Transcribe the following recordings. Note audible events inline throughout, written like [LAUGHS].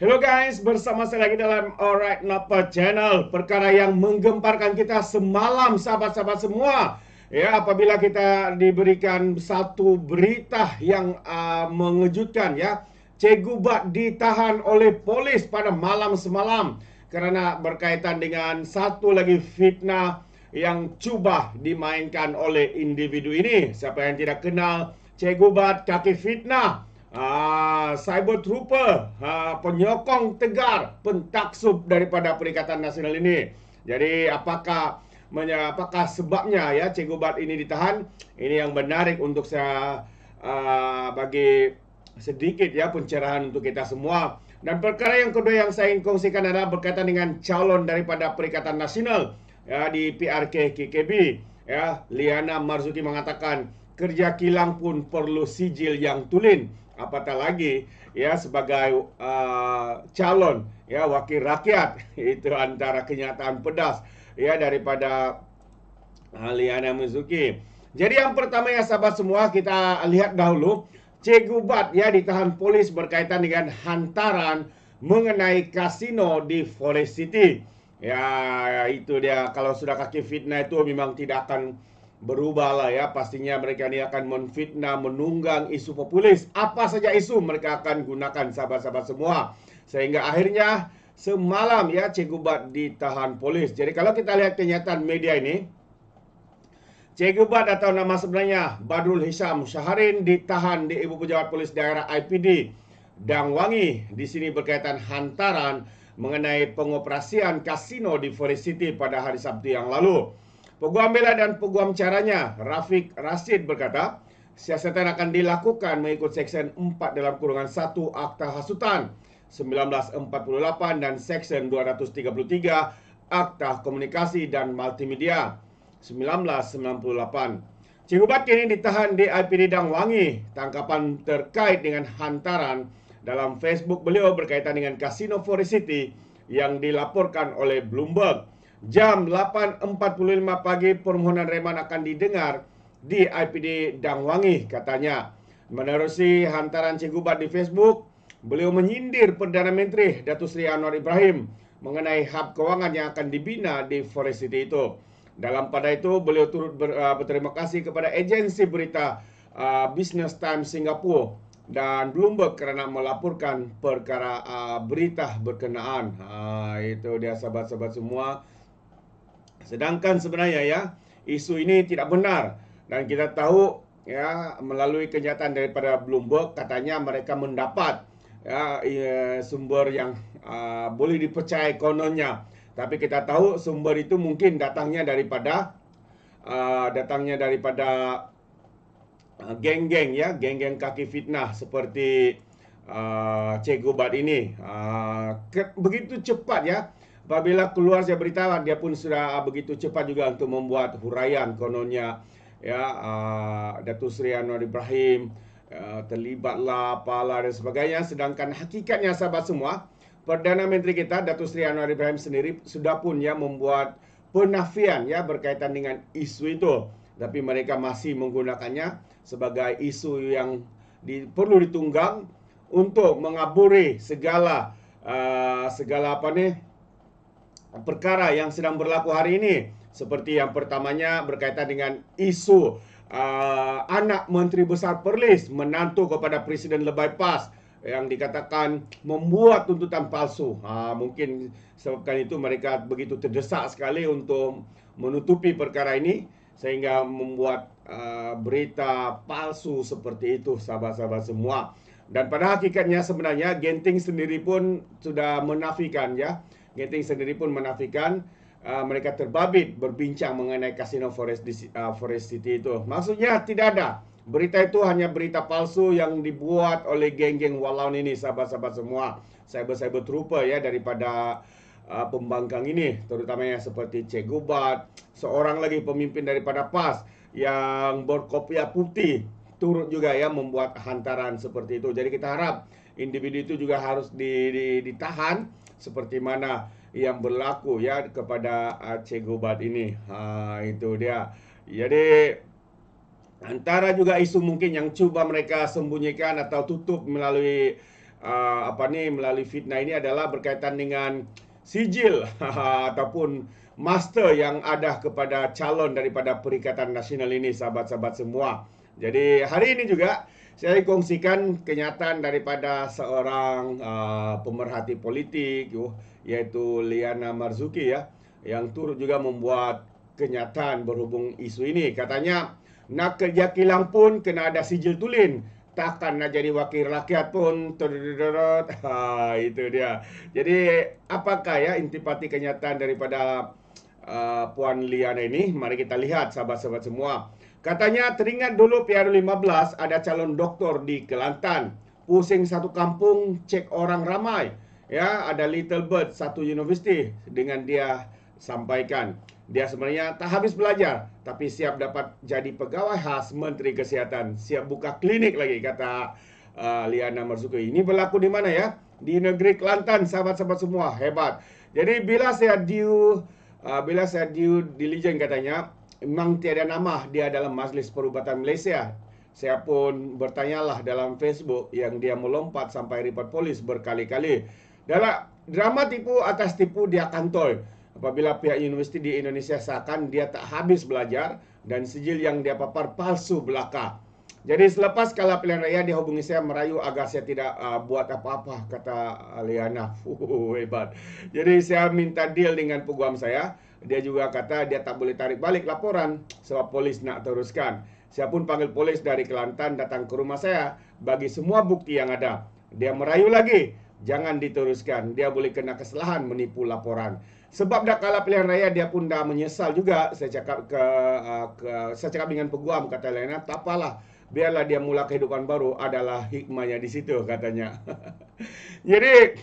Hello guys, bersama saya lagi dalam Alright Not Bad Channel. Perkara yang menggemparkan kita semalam, sahabat-sahabat semua. Ya, apabila kita diberikan satu berita yang uh, mengejutkan ya. Cegu Bak ditahan oleh polis pada malam semalam. Kerana berkaitan dengan satu lagi fitnah yang cuba dimainkan oleh individu ini. Siapa yang tidak kenal Cegu Bak kaki fitnah. Ah, cyber trooper, uh, penyokong tegar, pentaksub daripada Perikatan Nasional ini. Jadi apakah apakah sebabnya ya Cikgu Bat ini ditahan? Ini yang menarik untuk saya uh, bagi sedikit ya pencerahan untuk kita semua. Dan perkara yang kedua yang saya ingin kongsikan adalah berkaitan dengan calon daripada Perikatan Nasional ya, di PRK KKB. Ya, Liana Marzuki mengatakan kerja kilang pun perlu sijil yang tulen apatah lagi ya sebagai uh, calon ya wakil rakyat [LAUGHS] itu antara kenyataan pedas ya daripada Aliana Mizuki. Jadi yang pertama ya sahabat semua kita lihat dahulu Cegu Bat ya ditahan polis berkaitan dengan hantaran mengenai kasino di Forest City. Ya itu dia kalau sudah kaki fitnah itu memang tidak akan berubahlah ya pastinya mereka ini akan menfitnah menunggang isu populis apa saja isu mereka akan gunakan sahabat-sahabat semua sehingga akhirnya semalam ya Cikgu Bat ditahan polis jadi kalau kita lihat kenyataan media ini Cikgu Bat atau nama sebenarnya Badrul Hisham Syaharin ditahan di Ibu Pejabat Polis Daerah IPD Dang Wangi di sini berkaitan hantaran mengenai pengoperasian kasino di Forest City pada hari Sabtu yang lalu. Peguam bela dan peguam caranya, Rafiq Rasid berkata, siasatan akan dilakukan mengikut Seksyen 4 dalam kurungan 1 Akta Hasutan 1948 dan Seksyen 233 Akta Komunikasi dan Multimedia 1998. Cikgu Bat kini ditahan di IPD Dang Wangi. Tangkapan terkait dengan hantaran dalam Facebook beliau berkaitan dengan Casino Forest City yang dilaporkan oleh Bloomberg jam 8.45 pagi permohonan reman akan didengar di IPD Dang Wangi katanya. Menerusi hantaran Cikgu Bat di Facebook, beliau menyindir Perdana Menteri Datuk Seri Anwar Ibrahim mengenai hub kewangan yang akan dibina di Forest City itu. Dalam pada itu, beliau turut ber, uh, berterima kasih kepada agensi berita uh, Business Times Singapura dan Bloomberg kerana melaporkan perkara uh, berita berkenaan. Uh, itu dia sahabat-sahabat semua. Sedangkan sebenarnya ya, isu ini tidak benar dan kita tahu ya melalui kenyataan daripada Bloomberg katanya mereka mendapat ya, ya sumber yang uh, boleh dipercayai kononnya. Tapi kita tahu sumber itu mungkin datangnya daripada uh, datangnya daripada ah, geng-geng ya, geng-geng kaki fitnah seperti uh, Cegubat ini. Uh, begitu cepat ya. Apabila keluar saya beritahu dia pun sudah ah, begitu cepat juga untuk membuat huraian kononnya ya uh, Datuk Seri Anwar Ibrahim uh, terlibatlah apalah dan sebagainya sedangkan hakikatnya sahabat semua Perdana Menteri kita Datuk Seri Anwar Ibrahim sendiri sudah pun ya membuat penafian ya berkaitan dengan isu itu tapi mereka masih menggunakannya sebagai isu yang di, perlu ditunggang untuk mengaburi segala uh, segala apa nih perkara yang sedang berlaku hari ini seperti yang pertamanya berkaitan dengan isu uh, anak menteri besar Perlis menantu kepada presiden lebih pas yang dikatakan membuat tuntutan palsu. Ha, mungkin sebabkan itu mereka begitu terdesak sekali untuk menutupi perkara ini sehingga membuat uh, berita palsu seperti itu sahabat-sahabat semua. Dan pada hakikatnya sebenarnya Genting sendiri pun sudah menafikan ya. Genting sendiri pun menafikan uh, mereka terbabit berbincang mengenai kasino Forest uh, Forest City itu. Maksudnya tidak ada. Berita itu hanya berita palsu yang dibuat oleh geng-geng walaun ini sahabat-sahabat semua. saya cyber trooper ya daripada uh, pembangkang ini terutamanya seperti Cegubat, seorang lagi pemimpin daripada PAS yang berkopiah putih turut juga ya membuat hantaran seperti itu. Jadi kita harap individu itu juga harus ditahan seperti mana yang berlaku ya kepada ah, Cikgu Bad ini. Ha, itu dia. Jadi antara juga isu mungkin yang cuba mereka sembunyikan atau tutup melalui uh, apa ni melalui fitnah ini adalah berkaitan dengan sijil [LAUGHS] ha, ataupun master yang ada kepada calon daripada Perikatan Nasional ini sahabat-sahabat semua. Jadi hari ini juga saya kongsikan kenyataan daripada seorang uh, pemerhati politik yo, yaitu Liana Marzuki ya yang turut juga membuat kenyataan berhubung isu ini katanya nak kerja kilang pun kena ada sijil tulen takkan nak jadi wakil rakyat pun [LAUGHS] ha, itu dia jadi apakah ya intipati kenyataan daripada Ah, Puan Liana ini. Mari kita lihat sahabat-sahabat semua. Katanya teringat dulu PR15 ada calon doktor di Kelantan. Pusing satu kampung cek orang ramai. Ya, ada Little Bird satu universiti dengan dia sampaikan. Dia sebenarnya tak habis belajar tapi siap dapat jadi pegawai khas Menteri Kesihatan, Siap buka klinik lagi kata uh, Liana Marzuki. Ini berlaku di mana ya? Di negeri Kelantan sahabat-sahabat semua. Hebat. Jadi bila saya diu bila saya due diligence katanya memang tiada nama dia dalam majlis perubatan Malaysia. Saya pun bertanyalah dalam Facebook yang dia melompat sampai report polis berkali-kali. Dalam drama tipu atas tipu dia kantoi. Apabila pihak universiti di Indonesia seakan dia tak habis belajar dan sijil yang dia papar palsu belaka. Jadi selepas kalah pilihan raya dia hubungi saya merayu agar saya tidak uh, buat apa-apa kata uh, Liana. [LAUGHS] Fuh, hebat. Jadi saya minta deal dengan peguam saya. Dia juga kata dia tak boleh tarik balik laporan sebab polis nak teruskan. Saya pun panggil polis dari Kelantan datang ke rumah saya bagi semua bukti yang ada. Dia merayu lagi, jangan diteruskan. Dia boleh kena kesalahan menipu laporan sebab dah kalah pilihan raya dia pun dah menyesal juga saya cakap ke, uh, ke saya cakap dengan peguam kata lainnya tak apalah biarlah dia mula kehidupan baru adalah hikmahnya di situ katanya [LAUGHS] jadi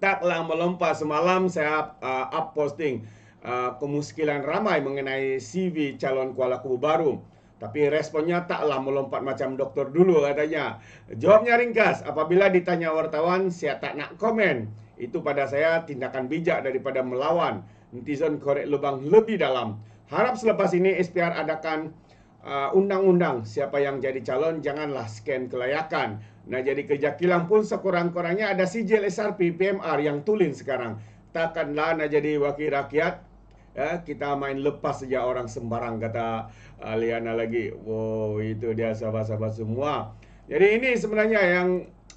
taklah melompat semalam saya up, uh, up posting uh, kemuskilan ramai mengenai CV calon Kuala Kubu baru tapi responnya taklah melompat macam doktor dulu katanya. Jawabnya ringkas, apabila ditanya wartawan, saya tak nak komen. Itu pada saya tindakan bijak daripada melawan netizen korek lubang lebih dalam. Harap selepas ini SPR adakan uh, undang-undang siapa yang jadi calon janganlah scan kelayakan. Nah jadi kerja kilang pun sekurang-kurangnya ada sijil SRP PMR yang tulen sekarang. Takkanlah nak jadi wakil rakyat ya, kita main lepas saja orang sembarang kata uh, Liana lagi. Wow itu dia sahabat-sahabat semua. Jadi ini sebenarnya yang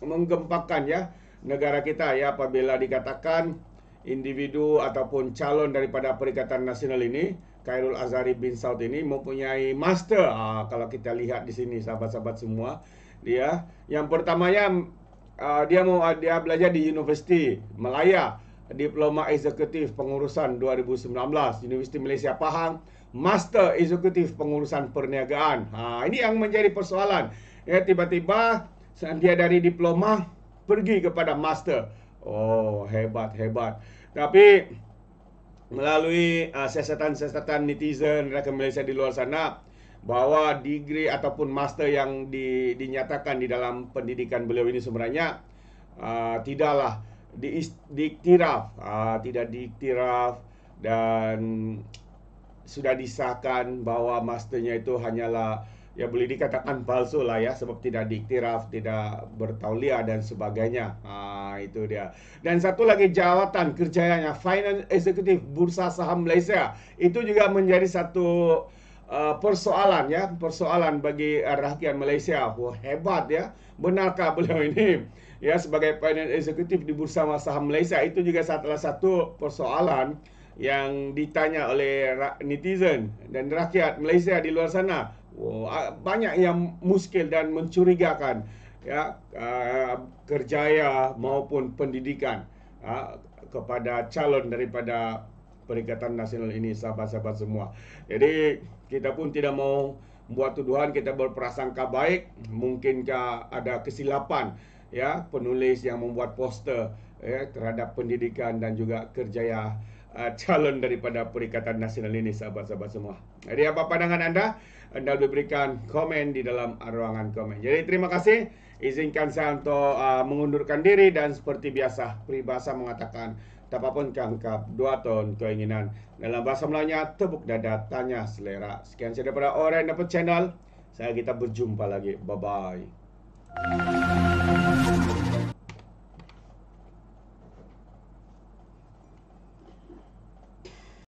menggempakkan ya negara kita ya apabila dikatakan individu ataupun calon daripada Perikatan Nasional ini Kairul Azari bin Saud ini mempunyai master uh, kalau kita lihat di sini sahabat-sahabat semua dia yang pertamanya uh, ah, dia mau ah, dia belajar di Universiti Melaya Diploma Eksekutif Pengurusan 2019 Universiti Malaysia Pahang Master Eksekutif Pengurusan Perniagaan. Ha, ini yang menjadi persoalan. Ya tiba-tiba dia dari diploma pergi kepada master. Oh, hebat, hebat. Tapi melalui uh, siasatan-siasatan netizen rakyat Malaysia di luar sana bahawa degree ataupun master yang di, dinyatakan di dalam pendidikan beliau ini sebenarnya uh, tidaklah di, diiktiraf, uh, tidak diiktiraf dan sudah disahkan bahawa masternya itu hanyalah ya boleh dikatakan palsu lah ya sebab tidak diiktiraf, tidak bertaulia dan sebagainya. Ah itu dia. Dan satu lagi jawatan kerjanya finance executive Bursa Saham Malaysia itu juga menjadi satu uh, persoalan ya, persoalan bagi uh, rakyat Malaysia. Wah hebat ya. Benarkah beliau [LAUGHS] ini? Ya sebagai finance executive di Bursa Saham Malaysia itu juga salah satu persoalan yang ditanya oleh netizen dan rakyat Malaysia di luar sana oh, banyak yang muskil dan mencurigakan ya uh, kerjaya maupun pendidikan uh, kepada calon daripada Perikatan Nasional ini sahabat-sahabat semua. Jadi kita pun tidak mau buat tuduhan kita berprasangka baik mungkinkah ada kesilapan ya penulis yang membuat poster ya terhadap pendidikan dan juga kerjaya Uh, calon daripada Perikatan Nasional ini sahabat-sahabat semua. Jadi apa pandangan anda? Anda boleh berikan komen di dalam ruangan komen. Jadi terima kasih. Izinkan saya untuk uh, mengundurkan diri dan seperti biasa peribahasa mengatakan tak apa kangkap dua tahun keinginan dalam bahasa melayu tebuk dada tanya selera. Sekian sahaja daripada Orang Dapat Channel. Saya kita berjumpa lagi. Bye bye.